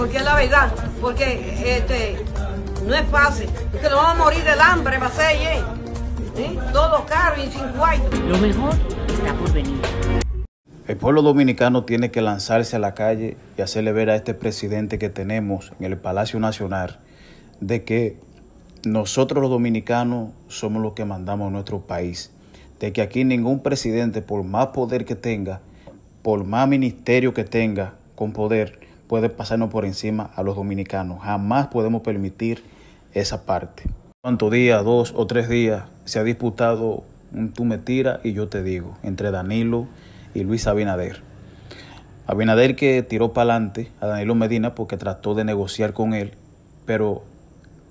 porque es la verdad, porque este, no es fácil, porque nos vamos a morir del hambre, va a ser, ahí, ¿eh? ¿Eh? todo caro y sin guay. Lo mejor está por venir. El pueblo dominicano tiene que lanzarse a la calle y hacerle ver a este presidente que tenemos en el Palacio Nacional de que nosotros los dominicanos somos los que mandamos nuestro país, de que aquí ningún presidente, por más poder que tenga, por más ministerio que tenga con poder, puede pasarnos por encima a los dominicanos. Jamás podemos permitir esa parte. ...cuántos días, dos o tres días, se ha disputado un tú me tira y yo te digo entre Danilo y Luis Abinader. Abinader que tiró para adelante a Danilo Medina porque trató de negociar con él, pero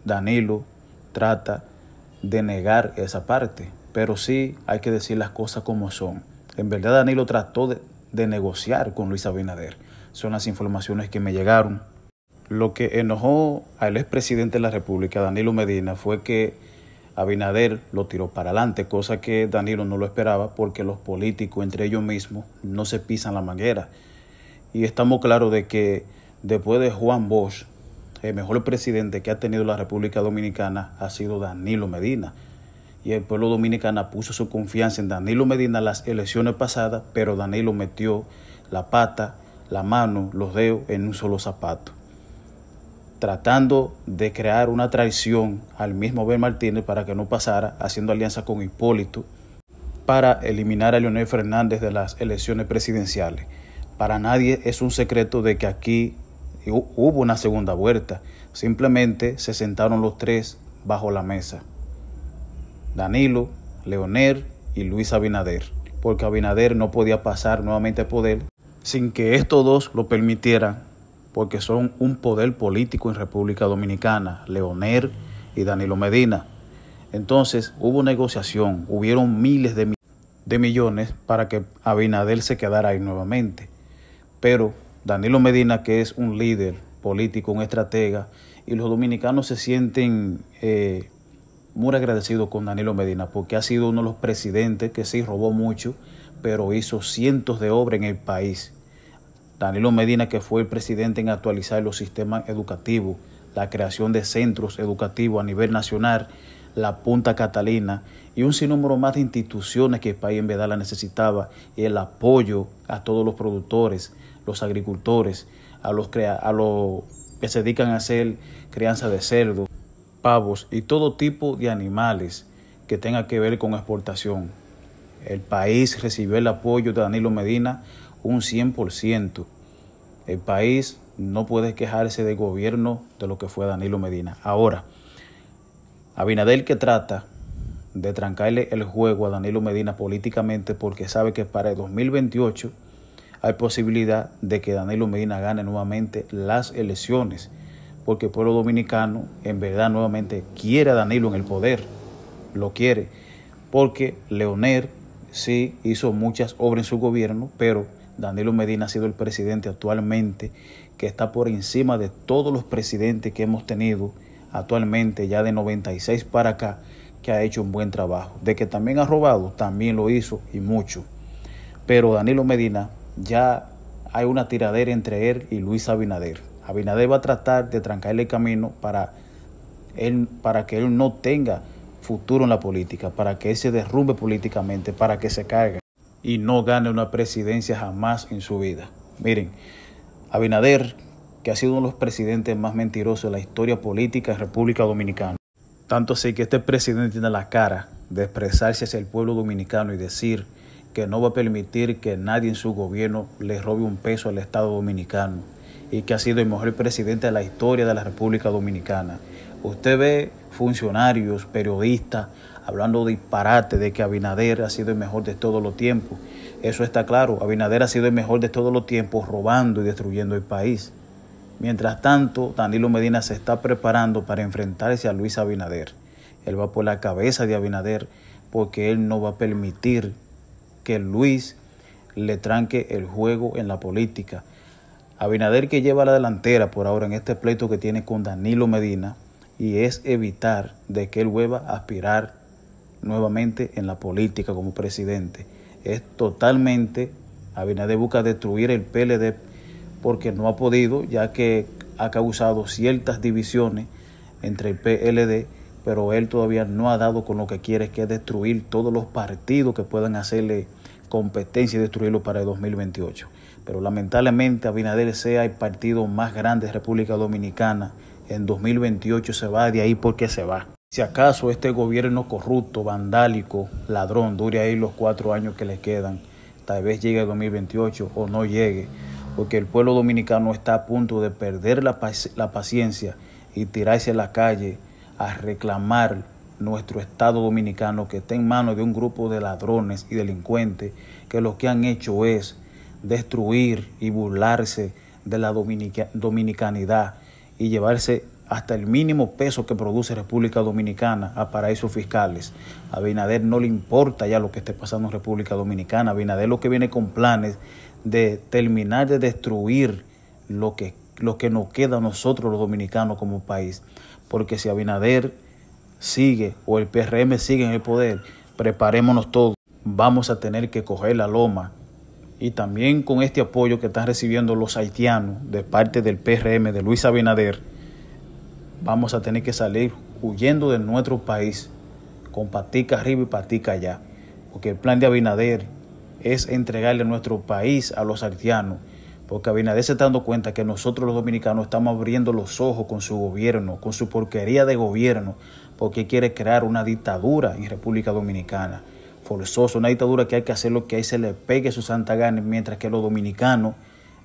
Danilo trata de negar esa parte. Pero sí hay que decir las cosas como son. En verdad Danilo trató de, de negociar con Luis Abinader son las informaciones que me llegaron. Lo que enojó al expresidente de la República, Danilo Medina, fue que Abinader lo tiró para adelante, cosa que Danilo no lo esperaba porque los políticos entre ellos mismos no se pisan la manguera. Y estamos claros de que después de Juan Bosch, el mejor presidente que ha tenido la República Dominicana ha sido Danilo Medina. Y el pueblo dominicano puso su confianza en Danilo Medina las elecciones pasadas, pero Danilo metió la pata la mano, los dedos en un solo zapato, tratando de crear una traición al mismo Ben Martínez para que no pasara, haciendo alianza con Hipólito para eliminar a Leonel Fernández de las elecciones presidenciales. Para nadie es un secreto de que aquí hubo una segunda vuelta. Simplemente se sentaron los tres bajo la mesa. Danilo, Leonel y Luis Abinader. Porque Abinader no podía pasar nuevamente al poder sin que estos dos lo permitieran, porque son un poder político en República Dominicana, Leonel y Danilo Medina. Entonces hubo negociación, hubieron miles de, millones para que Abinader se quedara ahí nuevamente. Pero Danilo Medina, que es un líder político, un estratega, y los dominicanos se sienten eh, muy agradecidos con Danilo Medina, porque ha sido uno de los presidentes que sí robó mucho pero hizo cientos de obras en el país. Danilo Medina, que fue el presidente en actualizar los sistemas educativos, la creación de centros educativos a nivel nacional, la Punta Catalina y un sinnúmero más de instituciones que el país en verdad necesitaba y el apoyo a todos los productores, los agricultores, a los, a los que se dedican a hacer crianza de cerdos, pavos y todo tipo de animales que tenga que ver con exportación. El país recibió el apoyo de Danilo Medina un 100%. El país no puede quejarse del gobierno de lo que fue Danilo Medina. Ahora, Abinadel que trata de trancarle el juego a Danilo Medina políticamente porque sabe que para el 2028 hay posibilidad de que Danilo Medina gane nuevamente las elecciones, porque el pueblo dominicano en verdad nuevamente quiere a Danilo en el poder, lo quiere, porque Leonel sí hizo muchas obras en su gobierno, pero Danilo Medina ha sido el presidente actualmente que está por encima de todos los presidentes que hemos tenido actualmente, ya de 96 para acá, que ha hecho un buen trabajo. De que también ha robado, también lo hizo y mucho. Pero Danilo Medina ya hay una tiradera entre él y Luis Abinader. Abinader va a tratar de trancarle el camino para, él, para que él no tenga futuro en la política, para que él se derrumbe políticamente, para que se caiga y no gane una presidencia jamás en su vida. Miren, Abinader, que ha sido uno de los presidentes más mentirosos de la historia política en República Dominicana. Tanto así que este presidente tiene la cara de expresarse hacia el pueblo dominicano y decir que no va a permitir que nadie en su gobierno le robe un peso al Estado dominicano y que ha sido el mejor presidente de la historia de la República Dominicana. Usted ve funcionarios, periodistas, hablando disparate de que Abinader ha sido el mejor de todos los tiempos. Eso está claro, Abinader ha sido el mejor de todos los tiempos robando y destruyendo el país. Mientras tanto, Danilo Medina se está preparando para enfrentarse a Luis Abinader. Él va por la cabeza de Abinader porque él no va a permitir que Luis le tranque el juego en la política. Abinader que lleva la delantera por ahora en este pleito que tiene con Danilo Medina, y es evitar de que él vuelva a aspirar nuevamente en la política como presidente. Es totalmente, Abinader busca destruir el PLD porque no ha podido, ya que ha causado ciertas divisiones entre el PLD, pero él todavía no ha dado con lo que quiere, que es destruir todos los partidos que puedan hacerle competencia y destruirlo para el 2028. Pero lamentablemente Abinader sea el partido más grande de República Dominicana en 2028 se va de ahí porque se va. Si acaso este gobierno corrupto, vandálico, ladrón, dure ahí los cuatro años que le quedan, tal vez llegue a 2028 o no llegue, porque el pueblo dominicano está a punto de perder la, la paciencia y tirarse a la calle a reclamar nuestro Estado dominicano que está en manos de un grupo de ladrones y delincuentes que lo que han hecho es destruir y burlarse de la dominicanidad y llevarse hasta el mínimo peso que produce República Dominicana a paraísos fiscales. A Abinader no le importa ya lo que esté pasando en República Dominicana. Abinader lo que viene con planes de terminar de destruir lo que, lo que nos queda a nosotros los dominicanos como país. Porque si Abinader sigue o el PRM sigue en el poder, preparémonos todos. Vamos a tener que coger la loma y también con este apoyo que están recibiendo los haitianos de parte del PRM de Luis Abinader, vamos a tener que salir huyendo de nuestro país con patica arriba y patica allá. Porque el plan de Abinader es entregarle nuestro país a los haitianos. Porque Abinader se está dando cuenta que nosotros los dominicanos estamos abriendo los ojos con su gobierno, con su porquería de gobierno, porque quiere crear una dictadura en República Dominicana una dictadura que hay que hacer lo que ahí se le pegue su santa gana, mientras que los dominicanos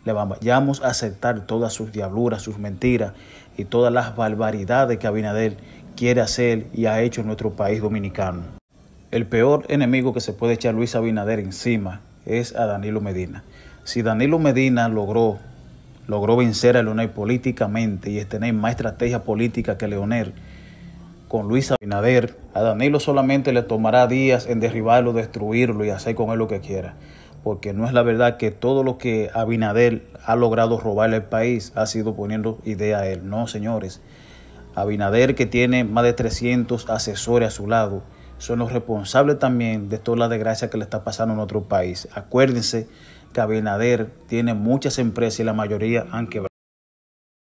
le vayamos a aceptar todas sus diabluras, sus mentiras y todas las barbaridades que Abinader quiere hacer y ha hecho en nuestro país dominicano. El peor enemigo que se puede echar Luis Abinader encima es a Danilo Medina. Si Danilo Medina logró, logró vencer a Leonel políticamente y es tener más estrategia política que Leonel, con Luis Abinader. A Danilo solamente le tomará días en derribarlo, destruirlo y hacer con él lo que quiera. Porque no es la verdad que todo lo que Abinader ha logrado robarle al país ha sido poniendo idea a él. No, señores. Abinader, que tiene más de 300 asesores a su lado, son los responsables también de toda la desgracia que le está pasando en otro país. Acuérdense que Abinader tiene muchas empresas y la mayoría han quebrado.